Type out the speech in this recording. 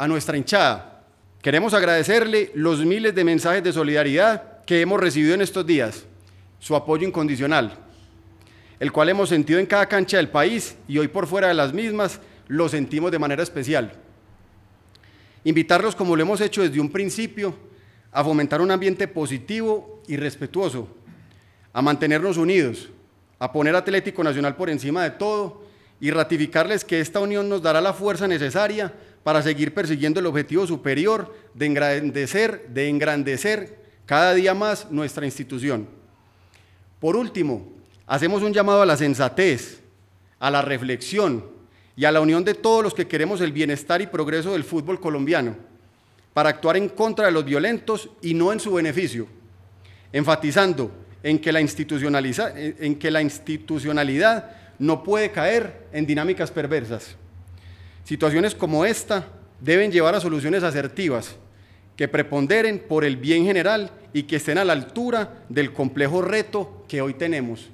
a nuestra hinchada. Queremos agradecerle los miles de mensajes de solidaridad que hemos recibido en estos días, su apoyo incondicional, el cual hemos sentido en cada cancha del país y hoy por fuera de las mismas lo sentimos de manera especial. Invitarlos, como lo hemos hecho desde un principio, a fomentar un ambiente positivo y respetuoso, a mantenernos unidos, a poner Atlético Nacional por encima de todo y ratificarles que esta unión nos dará la fuerza necesaria para seguir persiguiendo el objetivo superior de engrandecer, de engrandecer cada día más nuestra institución. Por último, hacemos un llamado a la sensatez, a la reflexión y a la unión de todos los que queremos el bienestar y progreso del fútbol colombiano, para actuar en contra de los violentos y no en su beneficio, enfatizando en que la, institucionaliza, en que la institucionalidad no puede caer en dinámicas perversas. Situaciones como esta deben llevar a soluciones asertivas que preponderen por el bien general y que estén a la altura del complejo reto que hoy tenemos